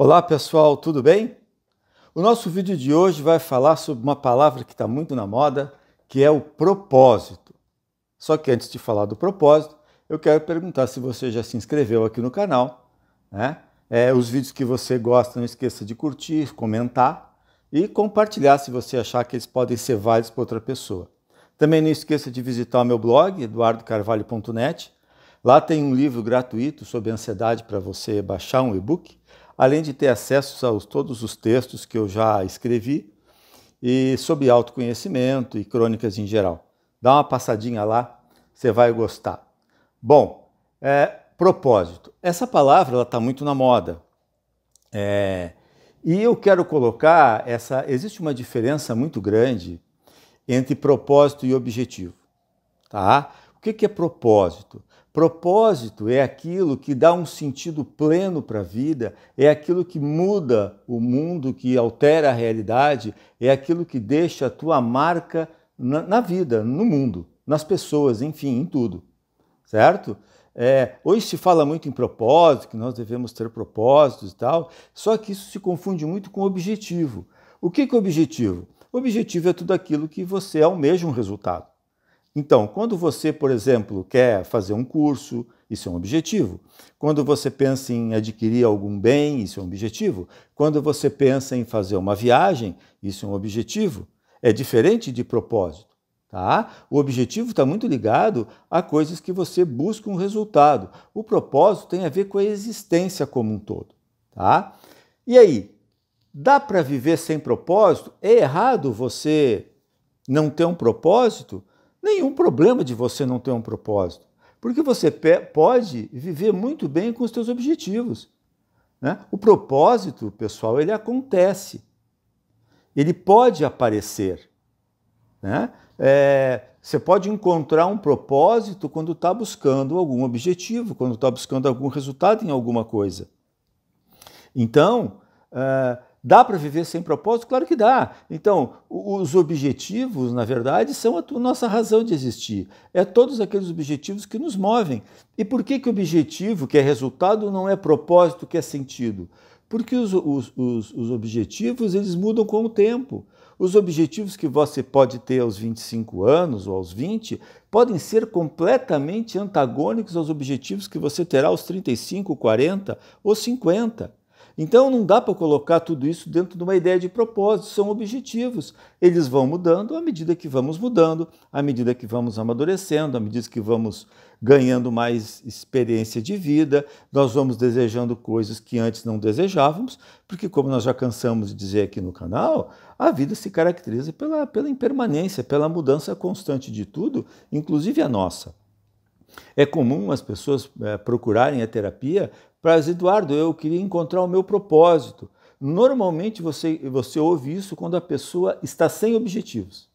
Olá pessoal, tudo bem? O nosso vídeo de hoje vai falar sobre uma palavra que está muito na moda, que é o propósito. Só que antes de falar do propósito, eu quero perguntar se você já se inscreveu aqui no canal. Né? É, os vídeos que você gosta, não esqueça de curtir, comentar e compartilhar se você achar que eles podem ser válidos para outra pessoa. Também não esqueça de visitar o meu blog, eduardocarvalho.net. Lá tem um livro gratuito sobre ansiedade para você baixar um e-book além de ter acesso a todos os textos que eu já escrevi e sobre autoconhecimento e crônicas em geral. Dá uma passadinha lá, você vai gostar. Bom, é, propósito. Essa palavra está muito na moda. É, e eu quero colocar essa. Existe uma diferença muito grande entre propósito e objetivo. Tá? O que, que é propósito? Propósito é aquilo que dá um sentido pleno para a vida, é aquilo que muda o mundo, que altera a realidade, é aquilo que deixa a tua marca na, na vida, no mundo, nas pessoas, enfim, em tudo, certo? É, hoje se fala muito em propósito, que nós devemos ter propósitos e tal, só que isso se confunde muito com objetivo. O que, que é objetivo? Objetivo é tudo aquilo que você almeja um resultado. Então, quando você, por exemplo, quer fazer um curso, isso é um objetivo. Quando você pensa em adquirir algum bem, isso é um objetivo. Quando você pensa em fazer uma viagem, isso é um objetivo. É diferente de propósito. Tá? O objetivo está muito ligado a coisas que você busca um resultado. O propósito tem a ver com a existência como um todo. Tá? E aí, dá para viver sem propósito? É errado você não ter um propósito? nenhum problema de você não ter um propósito, porque você pode viver muito bem com os seus objetivos. Né? O propósito, pessoal, ele acontece, ele pode aparecer. Né? É, você pode encontrar um propósito quando está buscando algum objetivo, quando está buscando algum resultado em alguma coisa. Então, é, Dá para viver sem propósito? Claro que dá. Então, os objetivos, na verdade, são a nossa razão de existir. É todos aqueles objetivos que nos movem. E por que que objetivo, que é resultado, não é propósito, que é sentido? Porque os, os, os, os objetivos, eles mudam com o tempo. Os objetivos que você pode ter aos 25 anos ou aos 20 podem ser completamente antagônicos aos objetivos que você terá aos 35, 40 ou 50. Então não dá para colocar tudo isso dentro de uma ideia de propósito, são objetivos. Eles vão mudando à medida que vamos mudando, à medida que vamos amadurecendo, à medida que vamos ganhando mais experiência de vida, nós vamos desejando coisas que antes não desejávamos, porque como nós já cansamos de dizer aqui no canal, a vida se caracteriza pela, pela impermanência, pela mudança constante de tudo, inclusive a nossa. É comum as pessoas eh, procurarem a terapia para dizer, Eduardo, eu queria encontrar o meu propósito. Normalmente você, você ouve isso quando a pessoa está sem objetivos.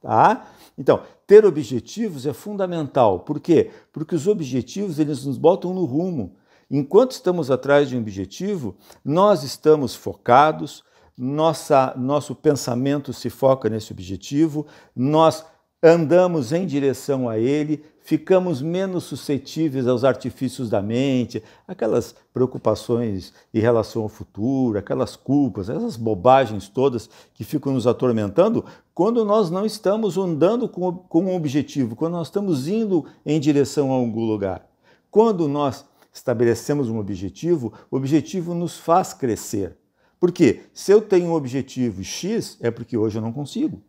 Tá? Então, ter objetivos é fundamental. Por quê? Porque os objetivos eles nos botam no rumo. Enquanto estamos atrás de um objetivo, nós estamos focados, nossa, nosso pensamento se foca nesse objetivo, nós andamos em direção a ele, ficamos menos suscetíveis aos artifícios da mente, aquelas preocupações em relação ao futuro, aquelas culpas, essas bobagens todas que ficam nos atormentando, quando nós não estamos andando com, com um objetivo, quando nós estamos indo em direção a algum lugar. Quando nós estabelecemos um objetivo, o objetivo nos faz crescer. Porque se eu tenho um objetivo X, é porque hoje eu não consigo.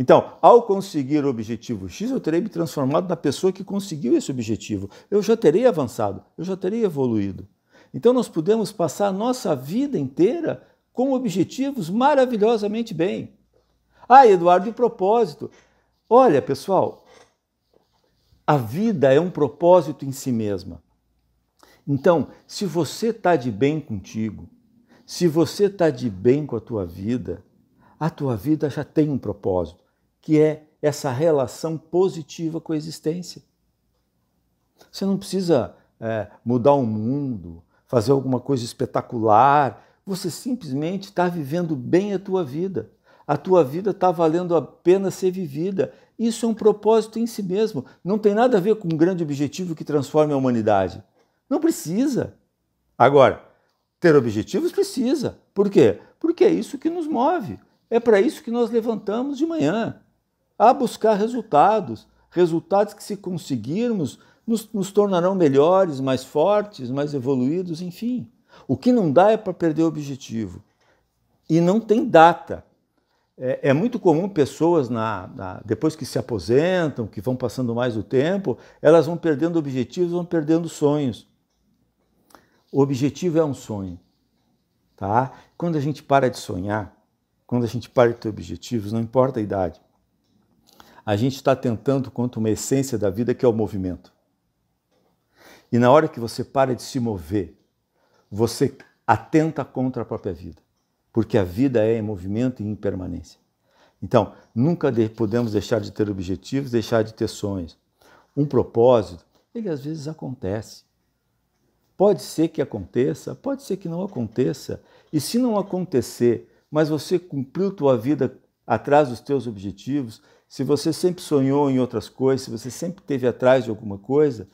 Então, ao conseguir o objetivo X, eu terei me transformado na pessoa que conseguiu esse objetivo. Eu já terei avançado, eu já terei evoluído. Então, nós podemos passar a nossa vida inteira com objetivos maravilhosamente bem. Ah, Eduardo, e propósito? Olha, pessoal, a vida é um propósito em si mesma. Então, se você está de bem contigo, se você está de bem com a tua vida, a tua vida já tem um propósito que é essa relação positiva com a existência. Você não precisa é, mudar o mundo, fazer alguma coisa espetacular. Você simplesmente está vivendo bem a tua vida. A tua vida está valendo a pena ser vivida. Isso é um propósito em si mesmo. Não tem nada a ver com um grande objetivo que transforme a humanidade. Não precisa. Agora, ter objetivos precisa. Por quê? Porque é isso que nos move. É para isso que nós levantamos de manhã a buscar resultados. Resultados que, se conseguirmos, nos, nos tornarão melhores, mais fortes, mais evoluídos, enfim. O que não dá é para perder o objetivo. E não tem data. É, é muito comum pessoas, na, na, depois que se aposentam, que vão passando mais o tempo, elas vão perdendo objetivos, vão perdendo sonhos. O objetivo é um sonho. Tá? Quando a gente para de sonhar, quando a gente para de ter objetivos, não importa a idade, a gente está tentando contra uma essência da vida que é o movimento. E na hora que você para de se mover, você atenta contra a própria vida, porque a vida é em movimento e em permanência. Então, nunca podemos deixar de ter objetivos, deixar de ter sonhos. Um propósito, ele às vezes acontece. Pode ser que aconteça, pode ser que não aconteça. E se não acontecer, mas você cumpriu tua vida atrás dos teus objetivos, se você sempre sonhou em outras coisas, se você sempre teve atrás de alguma coisa,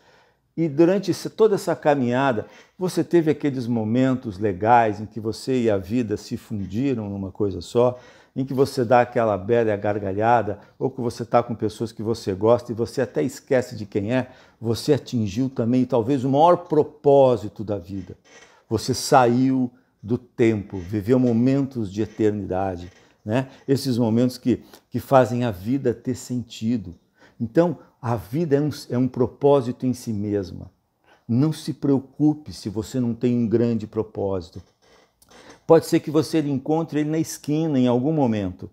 e durante toda essa caminhada, você teve aqueles momentos legais em que você e a vida se fundiram numa coisa só, em que você dá aquela bela gargalhada, ou que você está com pessoas que você gosta e você até esquece de quem é, você atingiu também talvez o maior propósito da vida. Você saiu do tempo, viveu momentos de eternidade né? esses momentos que, que fazem a vida ter sentido. Então, a vida é um, é um propósito em si mesma. Não se preocupe se você não tem um grande propósito. Pode ser que você encontre ele na esquina em algum momento.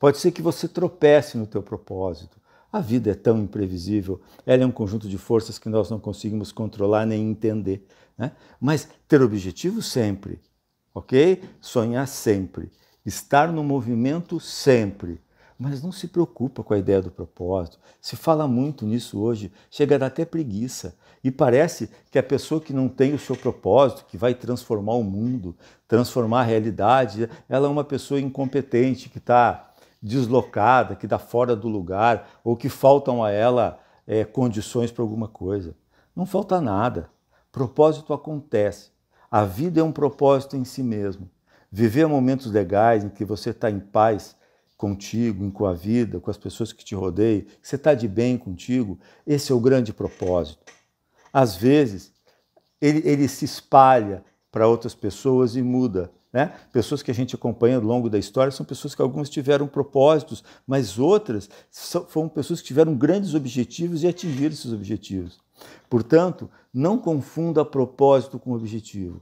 Pode ser que você tropece no teu propósito. A vida é tão imprevisível, ela é um conjunto de forças que nós não conseguimos controlar nem entender. Né? Mas ter objetivo sempre, ok? Sonhar sempre estar no movimento sempre. Mas não se preocupa com a ideia do propósito. Se fala muito nisso hoje, chega a dar até preguiça. E parece que a pessoa que não tem o seu propósito, que vai transformar o mundo, transformar a realidade, ela é uma pessoa incompetente, que está deslocada, que está fora do lugar, ou que faltam a ela é, condições para alguma coisa. Não falta nada. Propósito acontece. A vida é um propósito em si mesmo. Viver momentos legais em que você está em paz contigo, com a vida, com as pessoas que te rodeiam, que você está de bem contigo, esse é o grande propósito. Às vezes, ele, ele se espalha para outras pessoas e muda. Né? Pessoas que a gente acompanha ao longo da história são pessoas que algumas tiveram propósitos, mas outras são, foram pessoas que tiveram grandes objetivos e atingiram esses objetivos. Portanto, não confunda propósito com objetivo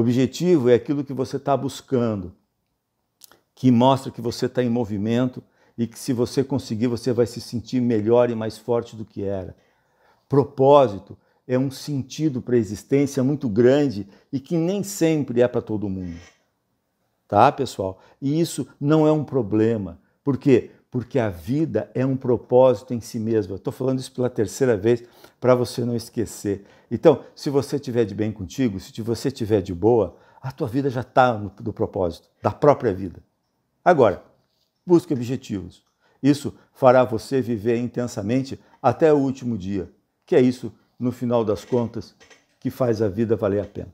objetivo é aquilo que você está buscando, que mostra que você está em movimento e que se você conseguir, você vai se sentir melhor e mais forte do que era. Propósito é um sentido para a existência muito grande e que nem sempre é para todo mundo. Tá, pessoal? E isso não é um problema, porque porque a vida é um propósito em si mesma. Estou falando isso pela terceira vez para você não esquecer. Então, se você tiver de bem contigo, se você tiver de boa, a tua vida já está no, propósito da própria vida. Agora, busque objetivos. Isso fará você viver intensamente até o último dia, que é isso, no final das contas, que faz a vida valer a pena.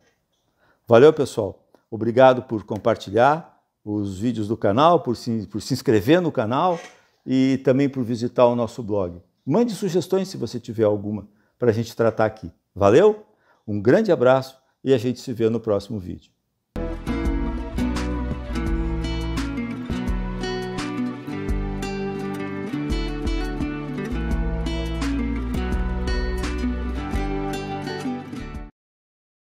Valeu, pessoal. Obrigado por compartilhar os vídeos do canal, por se, por se inscrever no canal e também por visitar o nosso blog. Mande sugestões se você tiver alguma para a gente tratar aqui. Valeu? Um grande abraço e a gente se vê no próximo vídeo.